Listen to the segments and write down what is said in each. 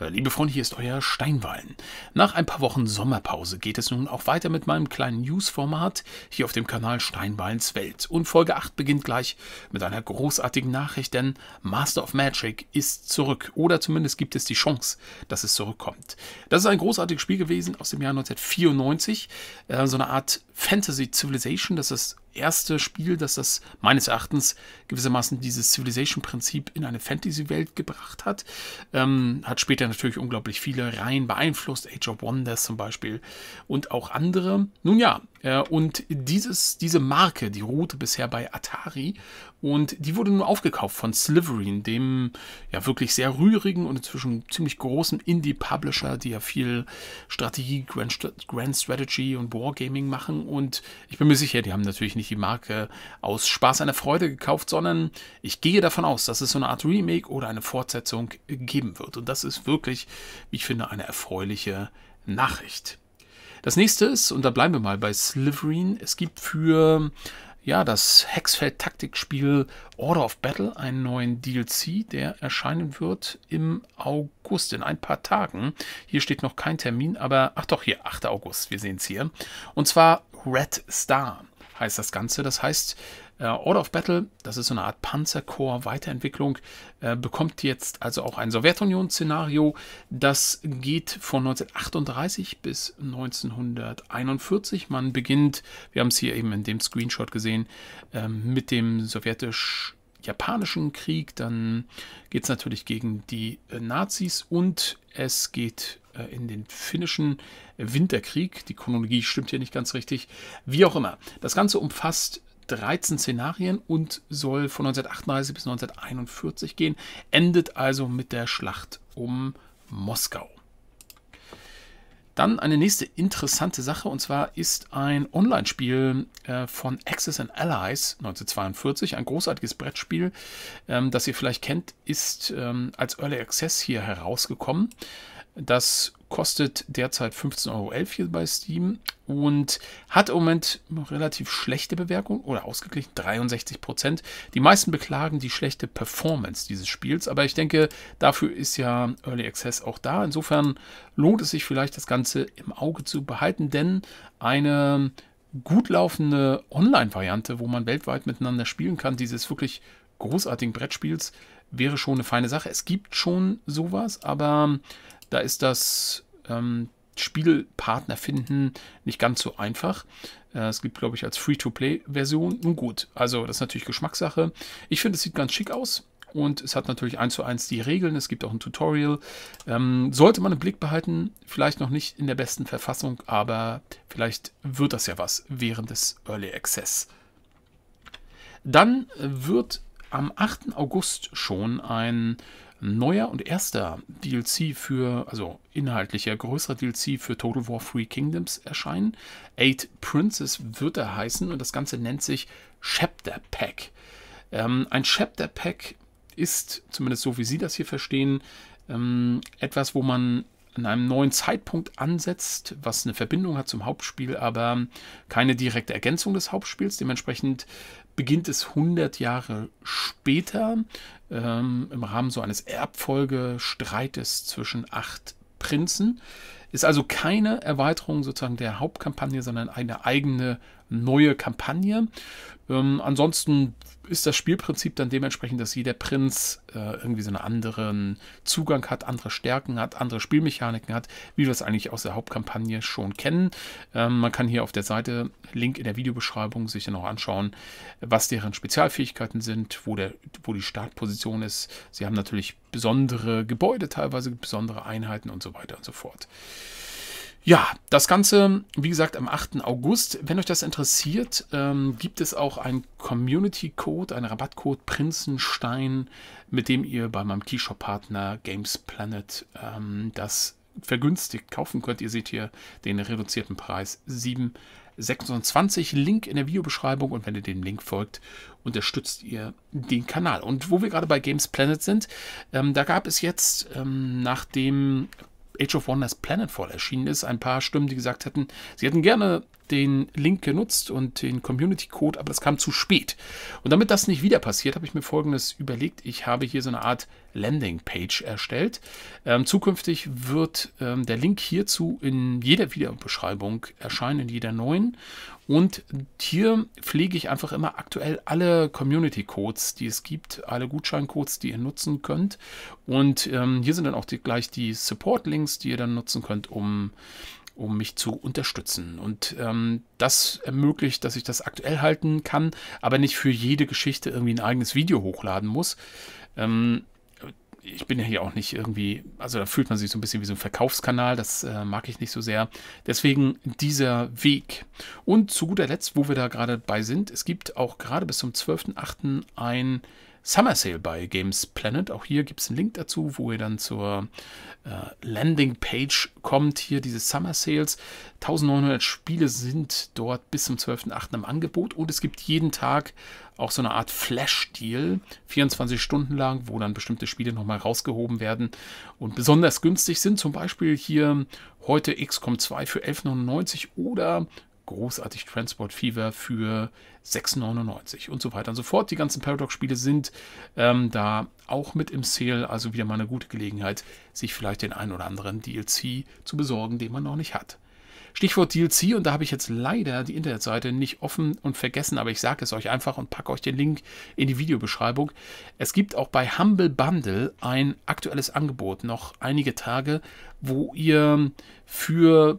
Äh, liebe Freunde, hier ist euer Steinwallen. Nach ein paar Wochen Sommerpause geht es nun auch weiter mit meinem kleinen News-Format hier auf dem Kanal Steinwallens Welt. Und Folge 8 beginnt gleich mit einer großartigen Nachricht, denn Master of Magic ist zurück. Oder zumindest gibt es die Chance, dass es zurückkommt. Das ist ein großartiges Spiel gewesen aus dem Jahr 1994. Äh, so eine Art Fantasy Civilization. Das ist das erste Spiel, das das meines Erachtens gewissermaßen dieses Civilization-Prinzip in eine Fantasy-Welt gebracht hat. Ähm, hat später natürlich unglaublich viele Reihen beeinflusst, Age of Wonders zum Beispiel und auch andere. Nun ja, äh, und dieses, diese Marke, die ruhte bisher bei Atari und die wurde nun aufgekauft von Sliverine, dem ja wirklich sehr rührigen und inzwischen ziemlich großen Indie-Publisher, die ja viel Strategie, Grand, Grand Strategy und Wargaming machen. Und ich bin mir sicher, die haben natürlich nicht die Marke aus Spaß einer Freude gekauft, sondern ich gehe davon aus, dass es so eine Art Remake oder eine Fortsetzung geben wird. Und das ist wirklich, wie ich finde, eine erfreuliche Nachricht. Das nächste ist, und da bleiben wir mal bei Slivereen, es gibt für ja, das Hexfeld-Taktikspiel Order of Battle einen neuen DLC, der erscheinen wird im August, in ein paar Tagen. Hier steht noch kein Termin, aber ach doch, hier, 8. August, wir sehen es hier. Und zwar Red Star heißt das Ganze. Das heißt, äh, Order of Battle, das ist so eine Art Panzerkorps-Weiterentwicklung, äh, bekommt jetzt also auch ein Sowjetunion-Szenario. Das geht von 1938 bis 1941. Man beginnt, wir haben es hier eben in dem Screenshot gesehen, äh, mit dem sowjetischen Japanischen Krieg, dann geht es natürlich gegen die äh, Nazis und es geht äh, in den finnischen Winterkrieg. Die Chronologie stimmt hier nicht ganz richtig. Wie auch immer. Das Ganze umfasst 13 Szenarien und soll von 1938 bis 1941 gehen, endet also mit der Schlacht um Moskau. Dann eine nächste interessante Sache und zwar ist ein Online-Spiel äh, von Access and Allies 1942, ein großartiges Brettspiel, ähm, das ihr vielleicht kennt, ist ähm, als Early Access hier herausgekommen. Das kostet derzeit 15,11 Euro hier bei Steam und hat im Moment relativ schlechte Bewertung oder ausgeglichen 63 Prozent. Die meisten beklagen die schlechte Performance dieses Spiels, aber ich denke, dafür ist ja Early Access auch da. Insofern lohnt es sich vielleicht, das Ganze im Auge zu behalten, denn eine gut laufende Online-Variante, wo man weltweit miteinander spielen kann, dieses wirklich großartigen Brettspiels, wäre schon eine feine Sache. Es gibt schon sowas, aber da ist das ähm, Spielpartner finden nicht ganz so einfach. Äh, es gibt, glaube ich, als Free-to-Play-Version. Nun gut, also das ist natürlich Geschmackssache. Ich finde, es sieht ganz schick aus. Und es hat natürlich eins zu eins die Regeln. Es gibt auch ein Tutorial. Ähm, sollte man im Blick behalten. Vielleicht noch nicht in der besten Verfassung, aber vielleicht wird das ja was während des Early Access. Dann äh, wird am 8. August schon ein neuer und erster DLC für, also inhaltlicher, größerer DLC für Total War Three Kingdoms erscheinen. Eight Princes wird er heißen und das Ganze nennt sich Chapter Pack. Ähm, ein Chapter Pack ist, zumindest so wie Sie das hier verstehen, ähm, etwas, wo man an einem neuen Zeitpunkt ansetzt, was eine Verbindung hat zum Hauptspiel, aber keine direkte Ergänzung des Hauptspiels. Dementsprechend beginnt es 100 Jahre später ähm, im Rahmen so eines Erbfolgestreites zwischen acht Prinzen. Ist also keine Erweiterung sozusagen der Hauptkampagne, sondern eine eigene neue Kampagne. Ähm, ansonsten ist das Spielprinzip dann dementsprechend, dass jeder Prinz äh, irgendwie so einen anderen Zugang hat, andere Stärken hat, andere Spielmechaniken hat, wie wir es eigentlich aus der Hauptkampagne schon kennen. Ähm, man kann hier auf der Seite, Link in der Videobeschreibung, sich dann auch anschauen, was deren Spezialfähigkeiten sind, wo, der, wo die Startposition ist. Sie haben natürlich besondere Gebäude, teilweise besondere Einheiten und so weiter und so fort. Ja, das Ganze, wie gesagt, am 8. August. Wenn euch das interessiert, ähm, gibt es auch einen Community-Code, einen Rabattcode Prinzenstein, mit dem ihr bei meinem Keyshop-Partner Games Planet ähm, das vergünstigt kaufen könnt. Ihr seht hier den reduzierten Preis 7,26. Link in der Videobeschreibung und wenn ihr dem Link folgt, unterstützt ihr den Kanal. Und wo wir gerade bei Games Planet sind, ähm, da gab es jetzt, ähm, nachdem Age of Wonders Planetfall erschienen ist, ein paar Stimmen, die gesagt hätten, sie hätten gerne den Link genutzt und den Community Code, aber das kam zu spät. Und damit das nicht wieder passiert, habe ich mir folgendes überlegt. Ich habe hier so eine Art Landing Page erstellt. Ähm, zukünftig wird ähm, der Link hierzu in jeder Videobeschreibung erscheinen, in jeder neuen. Und hier pflege ich einfach immer aktuell alle Community Codes, die es gibt, alle Gutscheincodes, die ihr nutzen könnt. Und ähm, hier sind dann auch die, gleich die Support Links, die ihr dann nutzen könnt, um um mich zu unterstützen. Und ähm, das ermöglicht, dass ich das aktuell halten kann, aber nicht für jede Geschichte irgendwie ein eigenes Video hochladen muss. Ähm, ich bin ja hier auch nicht irgendwie, also da fühlt man sich so ein bisschen wie so ein Verkaufskanal, das äh, mag ich nicht so sehr. Deswegen dieser Weg. Und zu guter Letzt, wo wir da gerade bei sind, es gibt auch gerade bis zum 12.8. ein Summer Sale bei Games Planet. Auch hier gibt es einen Link dazu, wo ihr dann zur äh, Landingpage kommt. Hier diese Summer Sales. 1900 Spiele sind dort bis zum 12.8. im Angebot und es gibt jeden Tag auch so eine Art Flash-Deal, 24 Stunden lang, wo dann bestimmte Spiele nochmal rausgehoben werden und besonders günstig sind. Zum Beispiel hier heute XCOM 2 für 11,99 oder großartig Transport Fever für 6,99 und so weiter und so fort. Die ganzen Paradox-Spiele sind ähm, da auch mit im Sale, also wieder mal eine gute Gelegenheit, sich vielleicht den einen oder anderen DLC zu besorgen, den man noch nicht hat. Stichwort DLC und da habe ich jetzt leider die Internetseite nicht offen und vergessen, aber ich sage es euch einfach und packe euch den Link in die Videobeschreibung. Es gibt auch bei Humble Bundle ein aktuelles Angebot, noch einige Tage, wo ihr für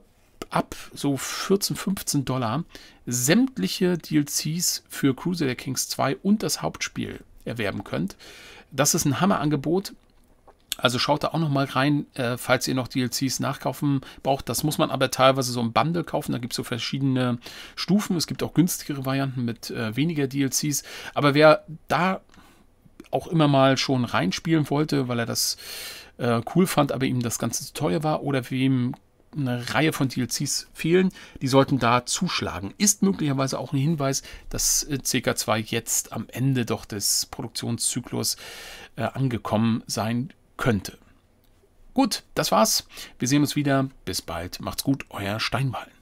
ab so 14, 15 Dollar sämtliche DLCs für Crusader Kings 2 und das Hauptspiel erwerben könnt. Das ist ein Hammerangebot. Also schaut da auch noch mal rein, äh, falls ihr noch DLCs nachkaufen braucht. Das muss man aber teilweise so im Bundle kaufen. Da gibt es so verschiedene Stufen. Es gibt auch günstigere Varianten mit äh, weniger DLCs. Aber wer da auch immer mal schon reinspielen wollte, weil er das äh, cool fand, aber ihm das Ganze zu teuer war oder wem eine Reihe von DLCs fehlen. Die sollten da zuschlagen. Ist möglicherweise auch ein Hinweis, dass äh, CK2 jetzt am Ende doch des Produktionszyklus äh, angekommen sein könnte. Gut, das war's. Wir sehen uns wieder. Bis bald. Macht's gut, euer Steinwallen.